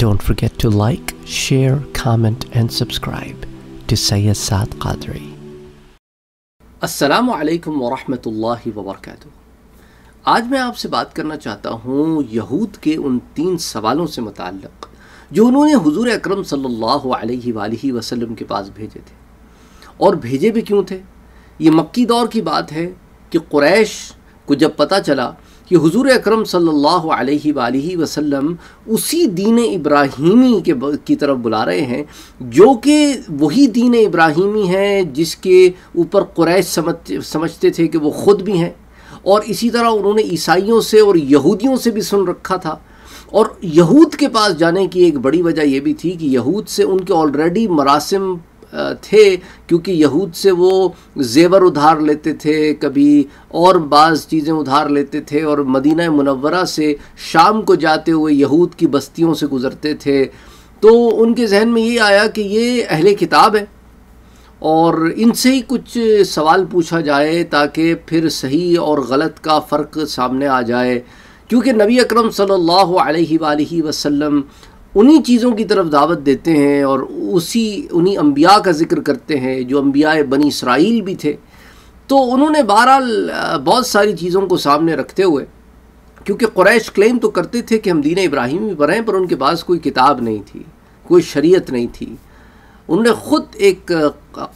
Don't forget to like, share, comment and subscribe to Sayyid Saad Qadri. Assalamu alaikum wa rahmatullahi wa barakatuh. आज मैं आपसे बात करना चाहता हूँ यहूद के उन तीन सवालों से मुतक़ जो उन्होंने हुजूर अकरम सल्लल्लाहु अलैहि वालैहि वसल्लम के पास भेजे थे और भेजे भी क्यों थे ये मक्की दौर की बात है कि कुरैश को जब पता चला कि हुजूर अकरम सल्लल्लाहु अलैहि सल्ला वसल्लम उसी दीन इब्राहिमी के की तरफ बुला रहे हैं जो कि वही दीन इब्राहिमी है जिसके ऊपर क्रैश समझ समझते थे कि वो ख़ुद भी हैं और इसी तरह उन्होंने ईसाइयों से और यहूदियों से भी सुन रखा था और यहूद के पास जाने की एक बड़ी वजह यह भी थी कि यहूद से उनके ऑलरेडी मरासम थे क्योंकि यहूद से वो जेवर उधार लेते थे कभी और बाज़ चीज़ें उधार लेते थे और मदीना मनवरा से शाम को जाते हुए यहूद की बस्तियों से गुज़रते थे तो उनके जहन में ये आया कि ये अहले किताब है और इनसे ही कुछ सवाल पूछा जाए ताकि फिर सही और गलत का फ़र्क सामने आ जाए क्योंकि नबी अकरम सल्लल्लाहु अलैहि वसल्लम उन्हीं चीज़ों की तरफ दावत देते हैं और उसी उन्हीं अम्बिया का ज़िक्र करते हैं जो अम्बिया बनी इसराइल भी थे तो उन्होंने बहरहाल बहुत सारी चीज़ों को सामने रखते हुए क्योंकि क्रैश क्लेम तो करते थे कि हम दीन इब्राहिम पर हैं पर उनके पास कोई किताब नहीं थी कोई शरीयत नहीं थी उन्होंने ख़ुद एक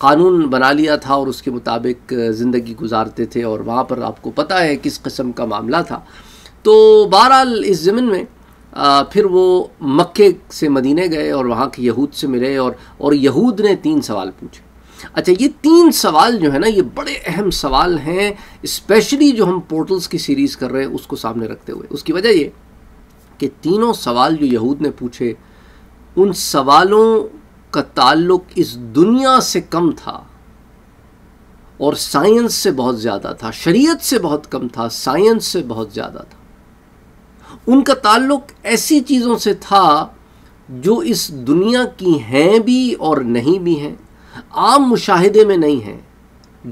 कानून बना लिया था और उसके मुताबिक ज़िंदगी गुजारते थे और वहाँ पर आपको पता है किस कस्म का मामला था तो बहरहाल इस ज़मीन में आ, फिर वो मक्के से मदीने गए और वहाँ के यहूद से मिले और और यहूद ने तीन सवाल पूछे अच्छा ये तीन सवाल जो है ना ये बड़े अहम सवाल हैं स्पेशली जो हम पोर्टल्स की सीरीज़ कर रहे हैं उसको सामने रखते हुए उसकी वजह ये कि तीनों सवाल जो यहूद ने पूछे उन सवालों का ताल्लुक इस दुनिया से कम था और साइंस से बहुत ज़्यादा था शरीयत से बहुत कम था साइंस से बहुत ज़्यादा था उनका ताल्लुक ऐसी चीज़ों से था जो इस दुनिया की हैं भी और नहीं भी हैं आम मुशाहिदे में नहीं हैं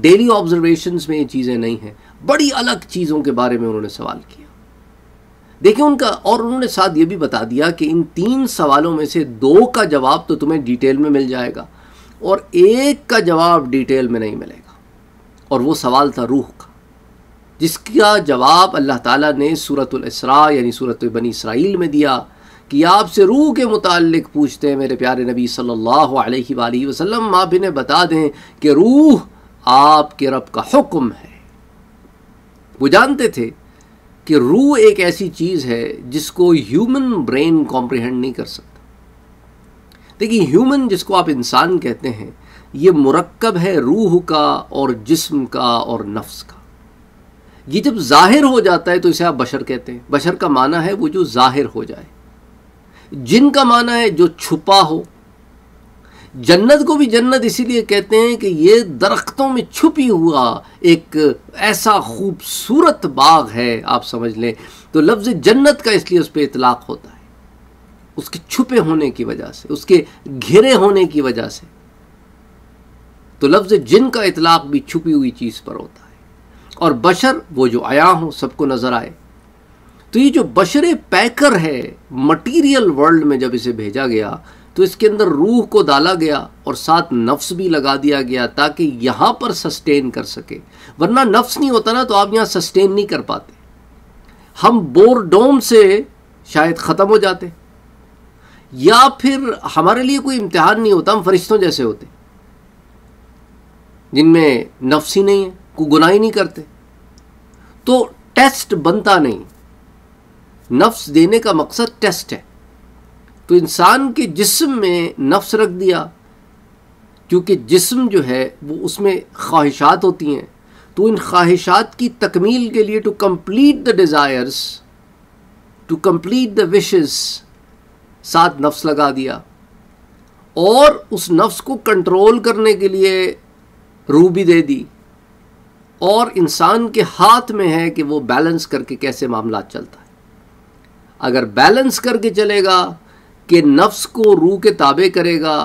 डेली ऑब्जर्वेशन में ये चीज़ें नहीं हैं बड़ी अलग चीज़ों के बारे में उन्होंने सवाल किया देखिए उनका और उन्होंने साथ ये भी बता दिया कि इन तीन सवालों में से दो का जवाब तो तुम्हें डिटेल में मिल जाएगा और एक का जवाब डिटेल में नहीं मिलेगा और वो सवाल था रूह का जिसका जवाब अल्लाह ताला ने सूरतुलसरा यानी सूरत बनी इसराइल में दिया कि आपसे रूह के मुतालिक पूछते हैं मेरे प्यारे नबी सल्लल्लाहु अलैहि वसल्लम आप इन्हें बता दें कि रूह आपके रब का हुक्म है वो जानते थे कि रूह एक ऐसी चीज़ है जिसको ह्यूमन ब्रेन कॉम्प्रिहेंड नहीं कर सकता देखिए ह्यूमन जिसको आप इंसान कहते हैं ये मरकब है रूह का और जिस्म का और नफ्स का ये जब जाहिर हो जाता है तो इसे आप बशर कहते हैं बशर का माना है वो जो जाहिर हो जाए जिन का माना है जो छुपा हो जन्नत को भी जन्नत इसीलिए कहते हैं कि ये दरख्तों में छुपी हुआ एक ऐसा खूबसूरत बाग है आप समझ लें तो लफ्ज़ जन्नत का इसलिए उस पर इतलाक़ होता है उसके छुपे होने की वजह से उसके घिरे होने की वजह से तो लफ्ज़ जिन का इतलाक़ भी छुपी हुई चीज़ पर होता है और बशर वो जो आया हो सबको नज़र आए तो ये जो बशरे पैकर है मटीरियल वर्ल्ड में जब इसे भेजा गया तो इसके अंदर रूह को डाला गया और साथ नफ्स भी लगा दिया गया ताकि यहाँ पर सस्टेन कर सके वरना नफ्स नहीं होता ना तो आप यहाँ सस्टेन नहीं कर पाते हम बोरडोम से शायद ख़त्म हो जाते या फिर हमारे लिए कोई इम्तिहान नहीं होता हम फरिश्तों जैसे होते जिनमें नफ्स ही नहीं है को गुनाह ही नहीं करते तो टेस्ट बनता नहीं नफ्स देने का मकसद टेस्ट है तो इंसान के जिस्म में नफ्स रख दिया क्योंकि जिस्म जो है वो उसमें ख्वाहिशात होती हैं तो इन ख्वाहिशात की तकमील के लिए to complete the desires to complete the wishes साथ नफ्स लगा दिया और उस नफ्स को कंट्रोल करने के लिए रू भी दे दी और इंसान के हाथ में है कि वो बैलेंस करके कैसे मामला चलता है अगर बैलेंस करके चलेगा कि नफ्स को रूह के ताबे करेगा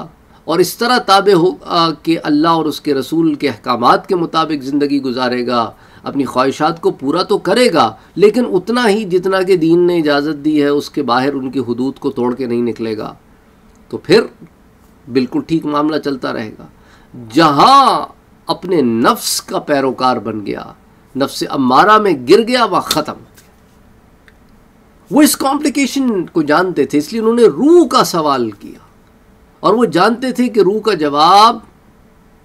और इस तरह ताबे हो कि अल्लाह और उसके रसूल के अहकाम के मुताबिक ज़िंदगी गुजारेगा अपनी ख्वाहिशात को पूरा तो करेगा लेकिन उतना ही जितना कि दीन ने इजाज़त दी है उसके बाहर उनकी हदूद को तोड़ के नहीं निकलेगा तो फिर बिल्कुल ठीक मामला चलता रहेगा जहाँ अपने नफ्स का पैरोकार बन गया नफ्स अमारा में गिर गया व ख़त्म वो इस कॉम्प्लिकेशन को जानते थे इसलिए उन्होंने रूह का सवाल किया और वो जानते थे कि रूह का जवाब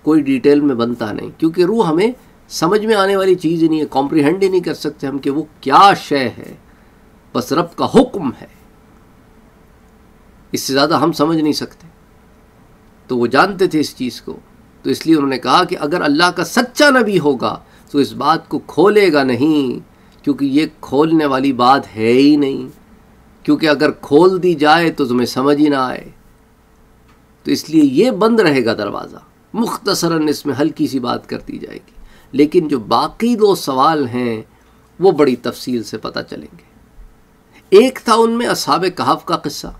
कोई डिटेल में बनता नहीं क्योंकि रूह हमें समझ में आने वाली चीज़ ही नहीं है कॉम्प्रिहेंड ही नहीं कर सकते हम कि वो क्या शय है बस रब का हुक्म है इससे ज़्यादा हम समझ नहीं सकते तो वो जानते थे इस चीज़ को तो इसलिए उन्होंने कहा कि अगर अल्लाह का सच्चा नबी होगा तो इस बात को खोलेगा नहीं क्योंकि ये खोलने वाली बात है ही नहीं क्योंकि अगर खोल दी जाए तो तुम्हें समझ ही ना आए तो इसलिए ये बंद रहेगा दरवाज़ा मुख्तसरा इसमें हल्की सी बात कर दी जाएगी लेकिन जो बाकी दो सवाल हैं वो बड़ी तफसील से पता चलेंगे एक था उनमें असाब कहाफ का किस्सा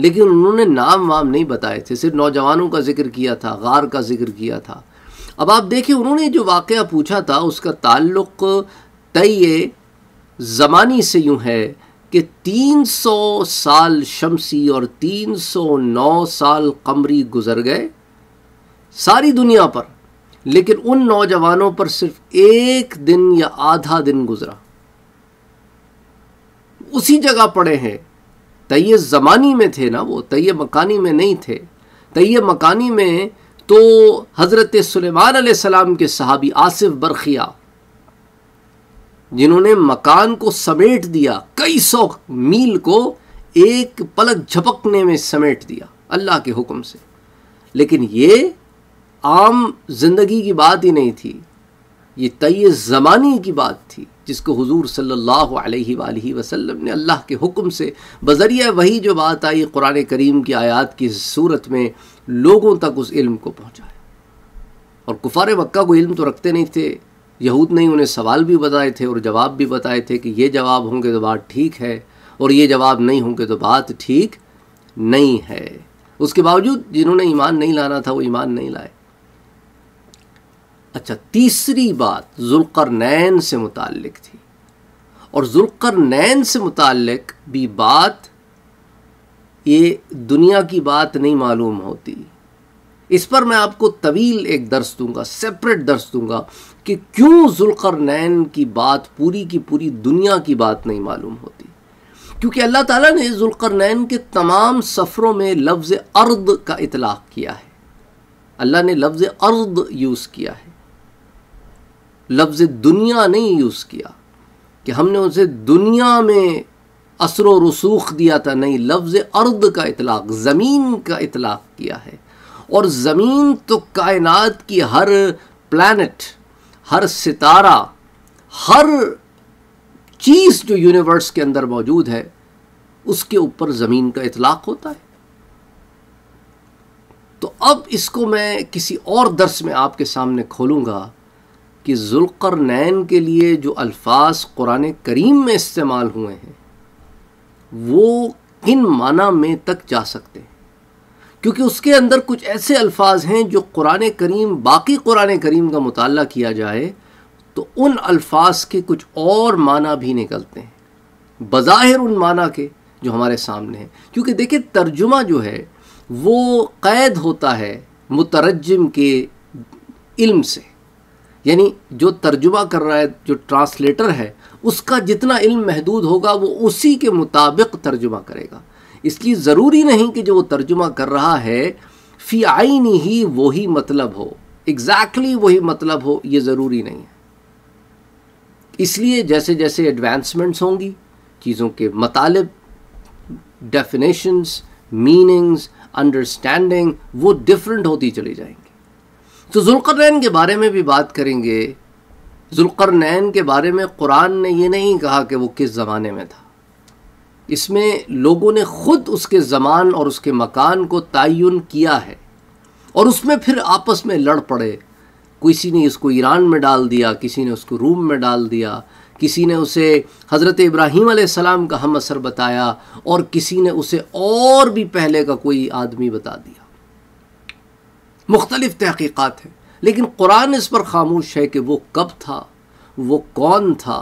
लेकिन उन्होंने नाम वाम नहीं बताए थे सिर्फ नौजवानों का जिक्र किया था गार का जिक्र किया था अब आप देखिए उन्होंने जो वाक़ पूछा था उसका ताल्लुक तय ज़मानी से यूँ है कि 300 साल शमसी और 309 साल कमरी गुजर गए सारी दुनिया पर लेकिन उन नौजवानों पर सिर्फ एक दिन या आधा दिन गुजरा उसी जगह पड़े हैं तय ज़मानी में थे ना वो तय मकानी में नहीं थे तय मकानी में तो हज़रत सलेमान सलाम के सहाबी आसिफ बरखिया जिन्होंने मकान को समेट दिया कई सौ मील को एक पलक झपकने में समेट दिया अल्लाह के हुक्म से लेकिन ये आम जिंदगी की बात ही नहीं थी ये तय ज़मानी की बात थी जिसको हुजूर सल्लल्लाहु अलैहि सल्ला वसल्लम ने अल्लाह के हुक्म से बज़रिया वही जो बात आई कुरान करीम की आयात की सूरत में लोगों तक उस इल्म को पहुँचाया और कुफार मक्का को इल्म तो रखते नहीं थे यहूद ने उन्हें सवाल भी बताए थे और जवाब भी बताए थे कि ये जवाब होंगे तो बात ठीक है और ये जवाब नहीं होंगे तो बात ठीक नहीं है उसके बावजूद जिन्होंने ईमान नहीं लाना था वो ईमान नहीं लाए अच्छा तीसरी बात नैन से मुतक़ थी और नैन से मुतक़ भी बात ये दुनिया की बात नहीं मालूम होती इस पर मैं आपको तवील एक दर्स दूंगा सेपरेट दर्स दूंगा कि क्यों नैन की बात पूरी की पूरी दुनिया की बात नहीं मालूम होती क्योंकि अल्लाह ताला ने नैन के तमाम सफ़रों में लफ्ज़ अर्द का इतलाक़ किया है अल्लाह ने लफ्ज़ अर्द यूज़ किया है लफ्ज़ दुनिया नहीं यूज़ किया कि हमने उसे दुनिया में असर व रसूख दिया था नहीं लफ्ज़ अर्द का इतलाक़ ज़मीन का इतलाक़ किया है और ज़मीन तो कायनात की हर प्लानट हर सितारा हर चीज़ जो यूनिवर्स के अंदर मौजूद है उसके ऊपर ज़मीन का इतलाक़ होता है तो अब इसको मैं किसी और दर्स में आपके सामने खोलूँगा कि नैन के लिए जो अल्फाज कुरान करीम में इस्तेमाल हुए हैं वो किन माना में तक जा सकते हैं क्योंकि उसके अंदर कुछ ऐसे अल्फाज हैं जो कुरान करीम बाकी कुरान करीम का मुताल किया जाए तो उन अल्फाज के कुछ और माना भी निकलते हैं बज़ाहिर उन माना के जो हमारे सामने हैं क्योंकि देखिए तर्जुमा जो है वो क़ैद होता है मुतरजम के इल्म से यानी जो तर्जुमा कर रहा है जो ट्रांसलेटर है उसका जितना इल्म महदूद होगा वो उसी के मुताबिक तर्जुमा करेगा इसलिए ज़रूरी नहीं कि जो वो तर्जुमा कर रहा है फ़ी आइनी ही वही मतलब हो एग्जैक्टली exactly वही मतलब हो ये ज़रूरी नहीं है इसलिए जैसे जैसे एडवांसमेंट्स होंगी चीज़ों के मतलब डेफिनेशंस मीनिंग्स अंडरस्टैंडिंग वो डिफरेंट होती चली जाएंगी तो जुल्कर्नैन के बारे में भी बात करेंगे जुल्कर्नैन के बारे में कुरान ने ये नहीं कहा कि वो किस ज़माने में था इसमें लोगों ने ख़ुद उसके ज़मान और उसके मकान को तयन किया है और उसमें फिर आपस में लड़ पड़े किसी ने इसको ईरान में डाल दिया किसी ने उसको रूम में डाल दिया किसी ने उसे हज़रत इब्राहीम सलाम का हम असर बताया और किसी ने उसे और भी पहले का कोई आदमी बता दिया मुख्तलिफ तहकीक़ात हैं लेकिन कुरान इस पर खामोश है कि वो कब था वो कौन था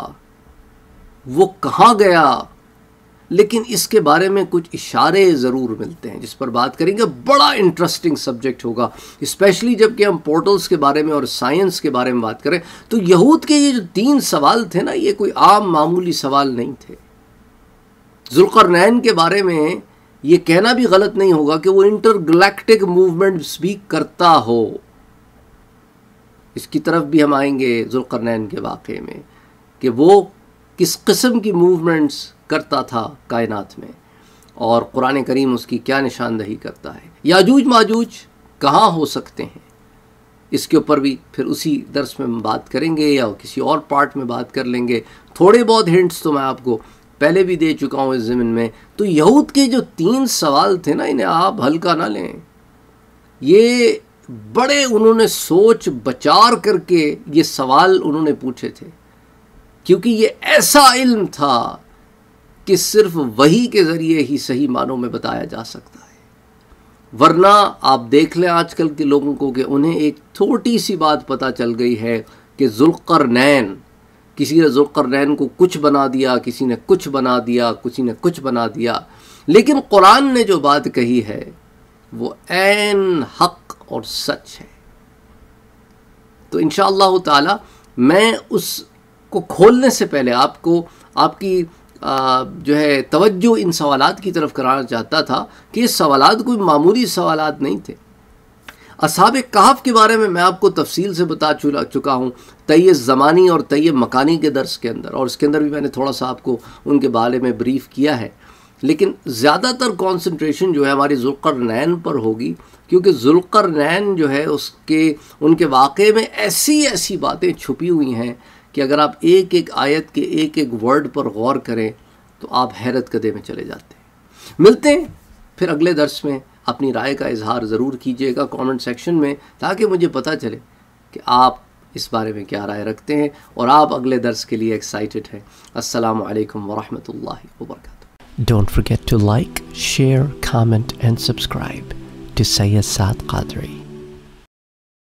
वो कहाँ गया लेकिन इसके बारे में कुछ इशारे ज़रूर मिलते हैं जिस पर बात करेंगे बड़ा इंटरेस्टिंग सब्जेक्ट होगा स्पेशली जबकि हम पोर्टल्स के बारे में और साइंस के बारे में बात करें तो यहूद के ये जो तीन सवाल थे ना ये कोई आम मामूली सवाल नहीं थे जुल्कर के बारे में ये कहना भी गलत नहीं होगा कि वो इंटरगलैक्टिक मूवमेंट्स भी करता हो इसकी तरफ भी हम आएंगे जुलकरनैन के वाक़े में कि वो किस किस्म की मूवमेंट्स करता था कायनात में और क़ुरान करीम उसकी क्या निशानदही करता है याजूज माजूज कहाँ हो सकते हैं इसके ऊपर भी फिर उसी दर्स में हम बात करेंगे या किसी और पार्ट में बात कर लेंगे थोड़े बहुत हिंट्स तो मैं आपको पहले भी दे चुका हूँ इस ज़मीन में तो यहूद के जो तीन सवाल थे ना इन्हें आप हल्का ना लें ये बड़े उन्होंने सोच बचार करके ये सवाल उन्होंने पूछे थे क्योंकि ये ऐसा इल्म था कि सिर्फ वही के ज़रिए ही सही मानों में बताया जा सकता है वरना आप देख लें आजकल के लोगों को कि उन्हें एक छोटी सी बात पता चल गई है कि जुल्कर नैन किसी ने रैन को कुछ बना दिया किसी ने कुछ बना दिया किसी ने कुछ बना दिया लेकिन कुरान ने जो बात कही है वो एन हक और सच है तो इन ताला मैं उसको खोलने से पहले आपको आपकी आ, जो है तवज्जो इन सवालात की तरफ कराना चाहता था कि ये सवालात कोई मामूली सवालात नहीं थे असाब कहाफ़ के बारे में मैं आपको तफसील से बता चुला चुका हूँ तय ज़मानी और तय मकानी के दर्श के अंदर और इसके अंदर भी मैंने थोड़ा सा आपको उनके बारे में ब्रीफ़ किया है लेकिन ज़्यादातर कॉन्सनट्रेशन जो है हमारी जुल्कर नैन पर होगी क्योंकि जुल्कर नैन जो है उसके उनके वाक़े में ऐसी ऐसी बातें छुपी हुई हैं कि अगर आप एक एक आयत के एक एक वर्ड पर गौर करें तो आप हैरत कदे में चले जाते हैं मिलते हैं फिर अगले दर्स में अपनी राय का इजहार ज़रूर कीजिएगा कमेंट सेक्शन में ताकि मुझे पता चले कि आप इस बारे में क्या राय रखते हैं और आप अगले दर्स के लिए एक्साइटेड हैं अस्सलाम वालेकुम वरहमतुल्लाहि don't forget to like share comment and subscribe to Syed Qadri